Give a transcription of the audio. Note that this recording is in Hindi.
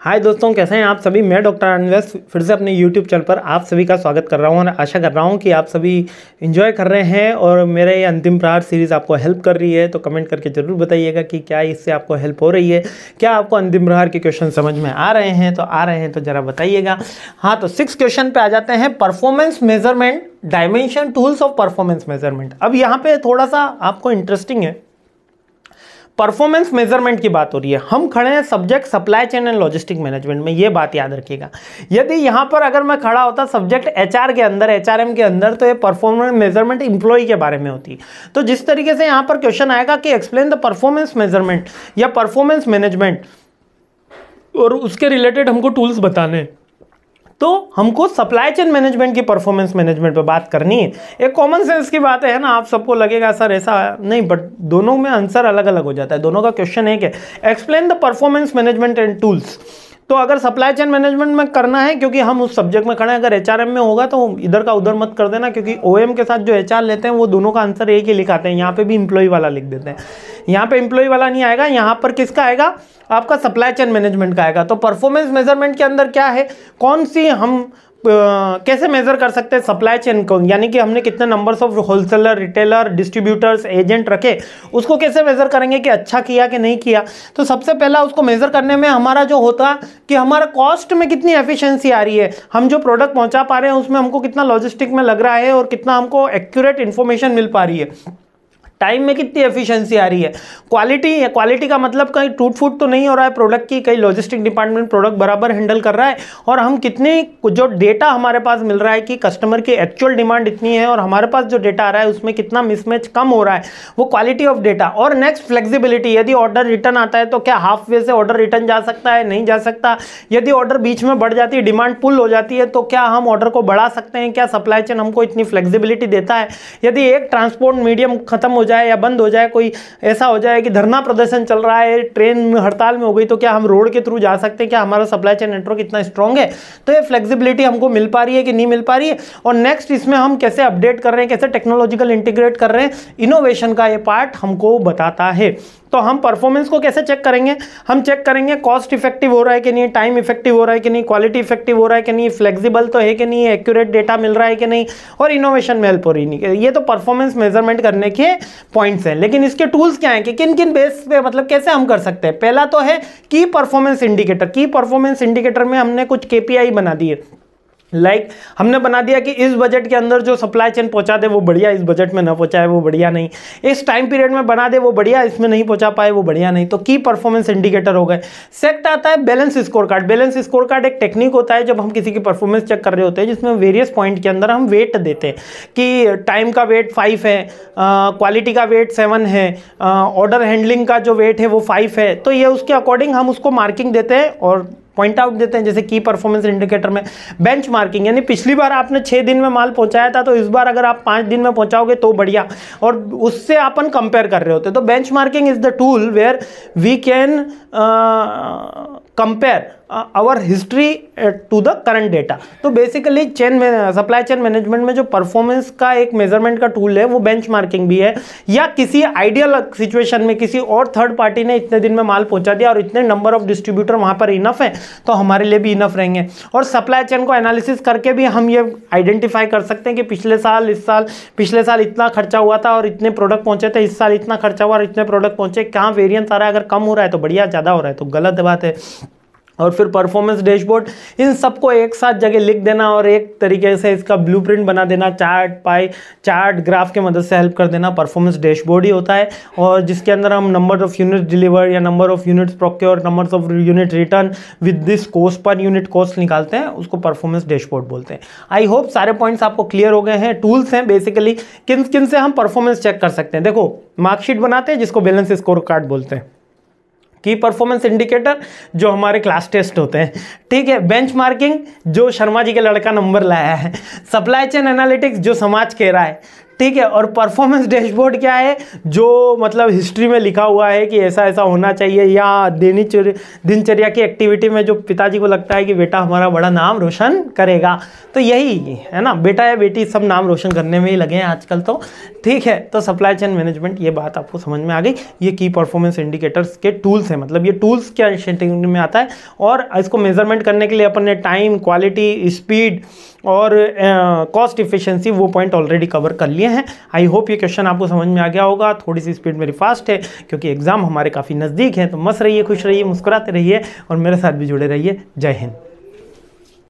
हाय दोस्तों कैसे हैं आप सभी मैं डॉक्टर अनवेस फिर से अपने यूट्यूब चैनल पर आप सभी का स्वागत कर रहा हूं और आशा कर रहा हूं कि आप सभी एंजॉय कर रहे हैं और मेरे ये अंतिम प्रहार सीरीज़ आपको हेल्प कर रही है तो कमेंट करके ज़रूर बताइएगा कि क्या इससे आपको हेल्प हो रही है क्या आपको अंतिम प्रहार के क्वेश्चन समझ में आ रहे हैं तो आ रहे हैं तो ज़रा बताइएगा हाँ तो सिक्स क्वेश्चन पर आ जाते हैं performance measurement dimension tools of performance measurement अब यहाँ पर थोड़ा सा आपको इंटरेस्टिंग है परफॉर्मेंस मेजरमेंट की बात हो रही है हम खड़े हैं subject supply chain and logistic management में ये बात याद रखिएगा यदि यहाँ पर अगर मैं खड़ा होता सब्जेक्ट एचआर के अंदर एचआरएम के अंदर तो ये परफॉर्मेंस मेजरमेंट इंप्लॉई के बारे में होती तो जिस तरीके से यहाँ पर क्वेश्चन आएगा कि एक्सप्लेन द परफॉर्मेंस मेजरमेंट या परफॉर्मेंस मैनेजमेंट और उसके रिलेटेड हमको टूल्स बताने तो हमको सप्लाई चेन मैनेजमेंट की परफॉर्मेंस मैनेजमेंट पर बात करनी है एक कॉमन सेंस की बात है ना आप सबको लगेगा सर ऐसा नहीं बट दोनों में आंसर अलग अलग हो जाता है दोनों का क्वेश्चन एक है explain the performance management and tools तो अगर सप्लाई चेन मैनेजमेंट में करना है क्योंकि हम उस सब्जेक्ट में खड़े हैं अगर एच में होगा तो इधर का उधर मत कर देना क्योंकि ओ के साथ जो एच लेते हैं वो दोनों का आंसर एक ही लिखाते हैं यहाँ पे भी इम्प्लॉय वाला लिख देते हैं यहाँ पे इम्प्लॉय वाला नहीं आएगा यहाँ पर किसका आएगा आपका सप्लाई चेन मैनेजमेंट का आएगा तो परफॉर्मेंस मेजरमेंट के अंदर क्या है कौन सी हम कैसे मेज़र कर सकते हैं सप्लाई चेन को यानी कि हमने कितने numbers of wholesaler retailer distributors agent रखे उसको कैसे मेज़र करेंगे कि अच्छा किया कि नहीं किया तो सबसे पहला उसको मेज़र करने में हमारा जो होता कि हमारा कॉस्ट में कितनी एफिशिएंसी आ रही है हम जो प्रोडक्ट पहुंचा पा रहे हैं उसमें हमको कितना लॉजिस्टिक में लग रहा है और कितना हमको एक्यूरेट इन्फॉर्मेशन मिल पा रही है टाइम में कितनी एफिशिएंसी आ रही है क्वालिटी क्वालिटी का मतलब कहीं टूट फूट तो नहीं हो रहा है प्रोडक्ट की कहीं लॉजिस्टिक डिपार्टमेंट प्रोडक्ट बराबर हैंडल कर रहा है और हम कितने जो डेटा हमारे पास मिल रहा है कि कस्टमर की एक्चुअल डिमांड इतनी है और हमारे पास जो डेटा आ रहा है उसमें कितना मिसमैच कम हो रहा है वो क्वालिटी ऑफ डेटा और नेक्स्ट फ्लेक्सिबिलिटी यदि ऑर्डर रिटर्न आता है तो क्या हाफ वे से ऑर्डर रिटर्न जा सकता है नहीं जा सकता यदि ऑर्डर बीच में बढ़ जाती है डिमांड पुल हो जाती है तो क्या हम ऑर्डर को बढ़ा सकते हैं क्या सप्लाई चेन हमको इतनी फ्लेक्सिबिलिटी देता है यदि एक ट्रांसपोर्ट मीडियम खत्म हो जाए या बंद हो जाए कोई ऐसा हो जाए कि धरना प्रदर्शन चल रहा है ट्रेन हड़ताल में हो गई तो क्या हम रोड के थ्रू जा सकते हैं क्या हमारा सप्लाई चेन नेटवर्क इतना स्ट्रॉन्ग है तो ये फ्लेक्सिबिलिटी हमको मिल पा रही है कि नहीं मिल पा रही है और नेक्स्ट इसमें हम कैसे अपडेट कर रहे हैं कैसे टेक्नोलॉजिकल इंटीग्रेट कर रहे हैं इनोवेशन का ये पार्ट हमको बताता है तो हम परफॉर्मेंस को कैसे चेक करेंगे हम चेक करेंगे कॉस्ट इफेक्टिव हो रहा है कि नहीं टाइम इफेक्टिव हो रहा है कि नहीं क्वालिटी इफेक्टिव हो रहा है कि नहीं फ्लेक्सिबल तो है कि नहीं एक्यूरेट डेटा मिल रहा है कि नहीं और इनोवेशन में हेल्प हो रही नहीं ये तो परफॉर्मेंस मेजरमेंट करने के पॉइंट्स हैं लेकिन इसके टूल्स क्या हैं कि किन किन बेस पे मतलब कैसे हम कर सकते हैं पहला तो है की परफॉर्मेंस इंडिकेटर की परफॉर्मेंस इंडिकेटर में हमने कुछ के बना दिए लाइक like, हमने बना दिया कि इस बजट के अंदर जो सप्लाई चेन पहुंचा दे वो बढ़िया इस बजट में ना पहुंचाए वो बढ़िया नहीं इस टाइम पीरियड में बना दे वो बढ़िया इसमें नहीं पहुंचा पाए वो बढ़िया नहीं तो की परफॉर्मेंस इंडिकेटर हो गए सेक्ट आता है balance score card balance score card एक टेक्निक होता है जब हम किसी की परफॉर्मेंस चेक कर रहे होते हैं जिसमें वेरियस पॉइंट के अंदर हम वेट देते हैं कि टाइम का वेट फाइव है क्वालिटी का वेट सेवन है ऑर्डर हैंडलिंग का जो वेट है वो फाइव है तो ये उसके अकॉर्डिंग हम उसको मार्किंग देते हैं और पॉइंट आउट देते हैं जैसे की परफॉर्मेंस इंडिकेटर में बेंच यानी पिछली बार आपने छः दिन में माल पहुंचाया था तो इस बार अगर आप पाँच दिन में पहुंचाओगे तो बढ़िया और उससे अपन कंपेयर कर रहे होते तो benchmarking is the tool where we can compare our history to the current data तो basically chain supply chain management में जो परफॉर्मेंस का एक मेजरमेंट का टूल है वो बेंचमार्किंग भी है या किसी आइडियल सिचुएशन में किसी और थर्ड पार्टी ने इतने दिन में माल पहुंचा दिया और इतने नंबर ऑफ डिस्ट्रीब्यूटर वहाँ पर इनफ है तो हमारे लिए भी इनफ रहेंगे और सप्लाई चेन को एनालिसिस करके भी हम ये आइडेंटिफाई कर सकते हैं कि पिछले साल इस साल पिछले साल इतना खर्चा हुआ था और इतने प्रोडक्ट पहुंचे थे इस साल इतना खर्चा हुआ और इतने प्रोडक्ट पहुंचे कहाँ वेरियंस आ रहा है अगर कम हो रहा है तो बढ़िया ज़्यादा हो रहा है तो गलत बात है और फिर परफॉर्मेंस डैशबोर्ड इन सबको एक साथ जगह लिख देना और एक तरीके से इसका ब्लूप्रिंट बना देना चार्ट पाई चार्ट ग्राफ के मदद से हेल्प कर देना परफॉर्मेंस डैशबोर्ड ही होता है और जिसके अंदर हम नंबर ऑफ यूनिट डिलीवर या number of units procure number of unit return with this cost per unit cost निकालते हैं उसको परफॉर्मेंस डैशबोर्ड बोलते हैं आई होप सारे पॉइंट्स आपको क्लियर हो गए हैं टूल्स हैं बेसिकली किन किन से हम परफॉर्मेंस चेक कर सकते हैं देखो मार्कशीट बनाते हैं जिसको बैलेंस स्कोर कार्ड बोलते हैं की परफॉर्मेंस इंडिकेटर जो हमारे क्लास टेस्ट होते हैं ठीक है बेंचमार्किंग जो शर्मा जी के लड़का नंबर लाया है सप्लाई चेन एनालिटिक्स जो समाज कह रहा है ठीक है और परफॉर्मेंस डैशबोर्ड क्या है जो मतलब हिस्ट्री में लिखा हुआ है कि ऐसा ऐसा होना चाहिए या दैनिक दिनचर्या की एक्टिविटी में जो पिताजी को लगता है कि बेटा हमारा बड़ा नाम रोशन करेगा तो यही है ना बेटा या बेटी सब नाम रोशन करने में ही लगे हैं आजकल तो ठीक है तो सप्लाई चेन मैनेजमेंट ये बात आपको समझ में आ गई ये की परफॉर्मेंस इंडिकेटर्स के टूल्स हैं मतलब ये टूल्स क्या में आता है और इसको मेजरमेंट करने के लिए अपन ने टाइम क्वालिटी स्पीड और कॉस्ट uh, इफिशेंसी वो पॉइंट ऑलरेडी कवर कर लिए हैं आई होप ये क्वेश्चन आपको समझ में आ गया होगा थोड़ी सी स्पीड मेरी फास्ट है क्योंकि एग्ज़ाम हमारे काफ़ी नज़दीक है तो मस्त रहिए खुश रहिए मुस्कुराते रहिए और मेरे साथ भी जुड़े रहिए जय हिंद